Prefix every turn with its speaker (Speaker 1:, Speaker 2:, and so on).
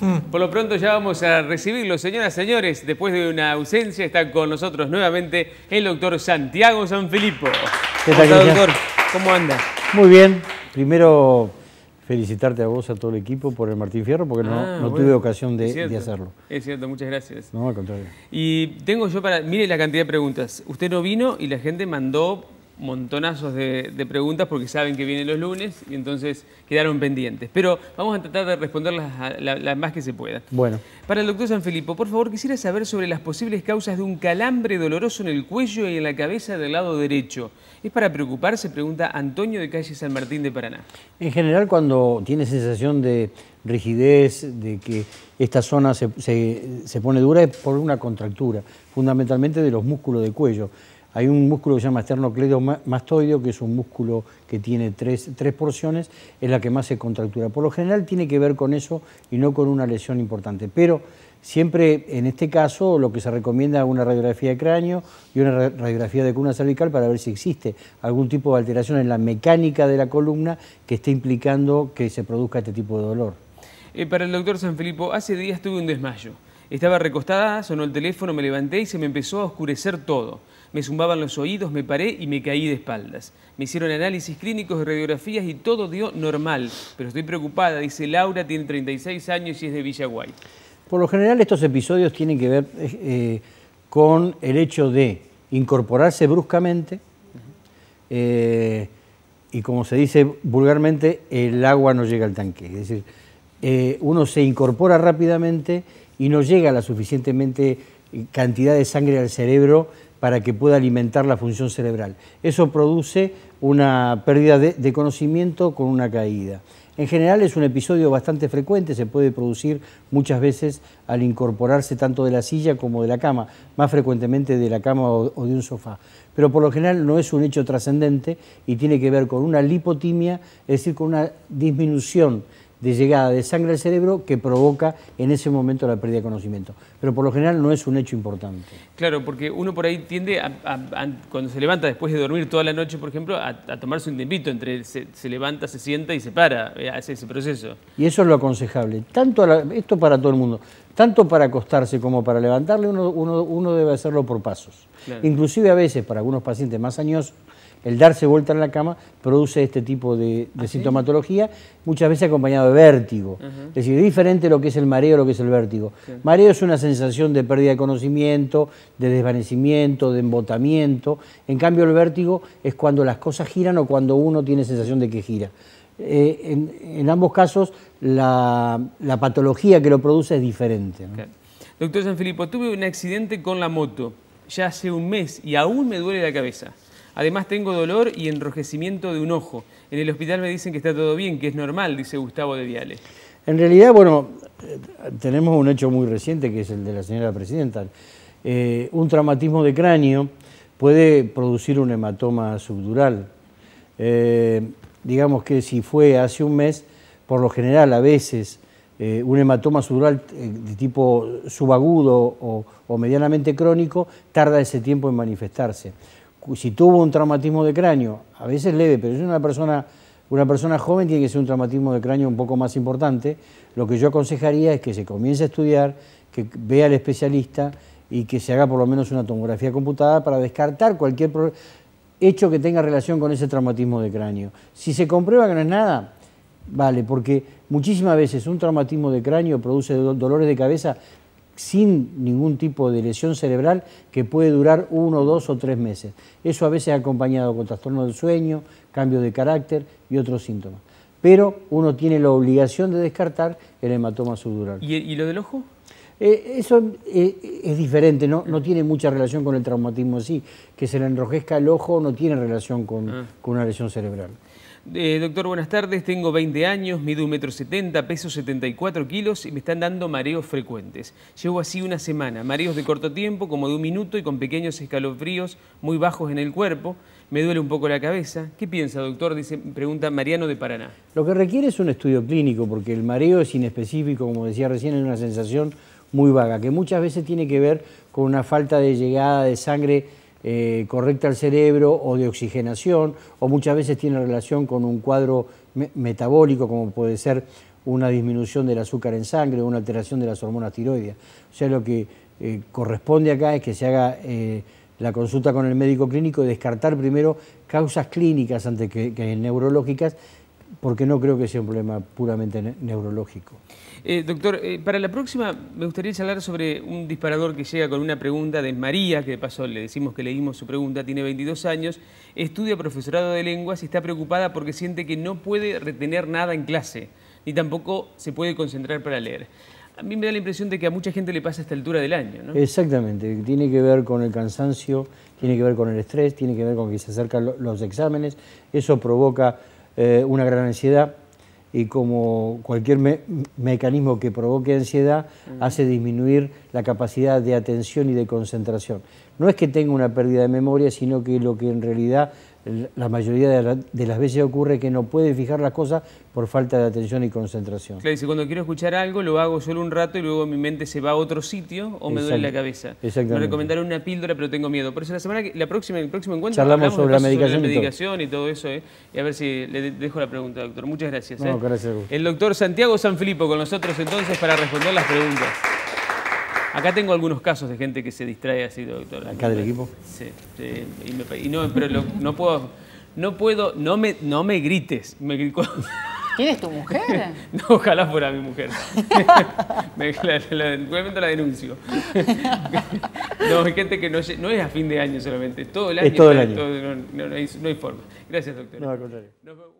Speaker 1: Hmm. por lo pronto ya vamos a recibirlo. Señoras, señores, después de una ausencia está con nosotros nuevamente el doctor Santiago Sanfilippo. ¿Qué tal, doctor? ¿Cómo anda?
Speaker 2: Muy bien. Primero, felicitarte a vos, a todo el equipo, por el Martín Fierro, porque no, ah, tuve ocasión de, de, hacerlo.
Speaker 1: Es cierto, muchas gracias. No, al contrario. Y tengo yo para... Mire la cantidad de preguntas. Usted no vino y la gente mandó montonazos de, preguntas porque saben que vienen los lunes y entonces quedaron pendientes. Pero vamos a tratar de responderlas las la más que se pueda. Bueno. Para el doctor San Sanfilippo, por favor, quisiera saber sobre las posibles causas de un calambre doloroso en el cuello y en la cabeza del lado derecho. ¿Es para preocuparse? Pregunta Antonio de Calle San Martín de Paraná.
Speaker 2: En general, cuando tiene sensación de rigidez, de que esta zona se, se pone dura, es por una contractura, fundamentalmente de los músculos de cuello. Hay un músculo que se llama esternocleidomastoideo, que es un músculo que tiene tres, tres, porciones, es la que más se contractura. Por lo general tiene que ver con eso y no con una lesión importante. Pero siempre en este caso lo que se recomienda es una radiografía de cráneo y una radiografía de cuna cervical para ver si existe algún tipo de alteración en la mecánica de la columna que esté implicando que se produzca este tipo de dolor.
Speaker 1: Eh, para el doctor San Sanfilippo, hace días tuve un desmayo. Estaba recostada, sonó el teléfono, me levanté y se me empezó a oscurecer todo. Me zumbaban los oídos, me paré y me caí de espaldas. Me hicieron análisis clínicos y radiografías y todo dio normal. Pero estoy preocupada, dice Laura, tiene 36 años y es de Villaguay.
Speaker 2: Por lo general estos episodios tienen que ver eh, eh, con el hecho de incorporarse bruscamente eh, y como se dice vulgarmente, el agua no llega al tanque. Es decir, uno se incorpora rápidamente y no llega la suficientemente eh, cantidad de sangre al cerebro para que pueda alimentar la función cerebral. Eso produce una pérdida de, conocimiento con una caída. En general es un episodio bastante frecuente, se puede producir muchas veces al incorporarse tanto de la silla como de la cama, más frecuentemente de la cama o, o de un sofá. Pero por lo general no es un hecho trascendente y tiene que ver con una lipotimia, es decir, con una disminución de llegada de sangre al cerebro que provoca en ese momento la pérdida de conocimiento. Pero por lo general no es un hecho importante.
Speaker 1: Claro, porque uno por ahí tiende, a, cuando se levanta después de dormir toda la noche, por ejemplo, a, tomarse un tempito entre se, levanta, se sienta y se para, eh, hace ese proceso.
Speaker 2: Y eso es lo aconsejable, tanto esto para todo el mundo, tanto para acostarse como para levantarle, uno, uno, debe hacerlo por pasos. Inclusive a veces para algunos pacientes más años el darse vuelta en la cama produce este tipo de, ¿Ah, sintomatología, muchas veces acompañado de vértigo. Es decir, es diferente lo que es el mareo a lo que es el vértigo. Mareo es una sensación de pérdida de conocimiento, de desvanecimiento, de embotamiento. En cambio, el vértigo es cuando las cosas giran o cuando uno tiene sensación de que gira. Eh, en, ambos casos, la, patología que lo produce es diferente. Doctor
Speaker 1: Doctor Sanfilippo, tuve un accidente con la moto ya hace un mes y aún me duele la cabeza. Además tengo dolor y enrojecimiento de un ojo. En el hospital me dicen que está todo bien, que es normal, dice Gustavo de Viales.
Speaker 2: En realidad, bueno, eh, tenemos un hecho muy reciente que es el de la señora presidenta. Eh, un traumatismo de cráneo puede producir un hematoma subdural. Eh, digamos que si fue hace un mes, por lo general a veces un hematoma subdural de tipo subagudo o medianamente crónico tarda ese tiempo en manifestarse si tuvo un traumatismo de cráneo, a veces leve, pero es una persona, una persona joven tiene que ser un traumatismo de cráneo un poco más importante, lo que yo aconsejaría es que se comience a estudiar, que vea al especialista y que se haga por lo menos una tomografía computada para descartar cualquier hecho que tenga relación con ese traumatismo de cráneo. Si se comprueba que no es nada, vale, porque muchísimas veces un traumatismo de cráneo produce dolores de cabeza sin ningún tipo de lesión cerebral que puede durar uno, dos o tres meses. Eso a veces acompañado con trastorno del sueño, cambio de carácter y otros síntomas. Pero uno tiene la obligación de descartar el hematoma subdural.
Speaker 1: y lo del ojo?
Speaker 2: Eh, eso eh, es diferente, ¿no? tiene mucha relación con el traumatismo así. Que se le enrojezca el ojo no tiene relación con, ah. una lesión cerebral.
Speaker 1: Eh, doctor, buenas tardes. Tengo 20 años, mido 1,70 m, peso 74 kilos y me están dando mareos frecuentes. Llevo así una semana, mareos de corto tiempo, como de un minuto y con pequeños escalofríos muy bajos en el cuerpo. Me duele un poco la cabeza. ¿Qué piensa, doctor? Dice, pregunta Mariano de Paraná.
Speaker 2: Lo que requiere es un estudio clínico, porque el mareo es inespecífico, como decía recién, es una sensación muy vaga, que muchas veces tiene que ver con una falta de llegada de sangre eh, correcta al cerebro o de oxigenación, o muchas veces tiene relación con un cuadro metabólico, como puede ser una disminución del azúcar en sangre o una alteración de las hormonas tiroides. O sea, lo que eh, corresponde acá es que se haga eh, la consulta con el médico clínico y descartar primero causas clínicas antes que neurológicas porque no creo que sea un problema puramente neurológico.
Speaker 1: Eh, doctor, eh, para la próxima me gustaría hablar sobre un disparador que llega con una pregunta de María, que de paso le decimos que leímos su pregunta, tiene 22 años, estudia profesorado de lenguas y está preocupada porque siente que no puede retener nada en clase, ni tampoco se puede concentrar para leer. A mí me da la impresión de que a mucha gente le pasa a esta altura del año, ¿no?
Speaker 2: Exactamente, tiene que ver con el cansancio, tiene que ver con el estrés, tiene que ver con que se acercan los exámenes, eso provoca eh, una gran ansiedad y como cualquier mecanismo que provoque ansiedad hace disminuir la capacidad de atención y de concentración. No es que tenga una pérdida de memoria, sino que lo que en realidad la mayoría de, las veces ocurre que no puede fijar las cosas por falta de atención y concentración.
Speaker 1: Claro, dice, cuando quiero escuchar algo lo hago solo un rato y luego mi mente se va a otro sitio o me duele la cabeza. Exactamente. Me recomendaron una píldora pero tengo miedo. Por eso la semana la próxima, el próximo encuentro charlamos sobre la, medicación y todo, eso. ¿eh? Y a ver si le dejo la pregunta, doctor. Muchas gracias. No, eh. gracias El doctor Santiago Sanfilippo con nosotros entonces para responder las preguntas. Acá tengo algunos casos de gente que se distrae así, doctor. ¿Acá del equipo? Sí, y, no, pero no puedo, no puedo, no me, no me grites. ¿Quién es tu mujer? no, ojalá fuera mi mujer. me, la, denuncio. no, hay gente que no, es a fin de año solamente, todo el año. Es todo el año. no, hay, no, hay, forma. Gracias, doctor. No, al contrario.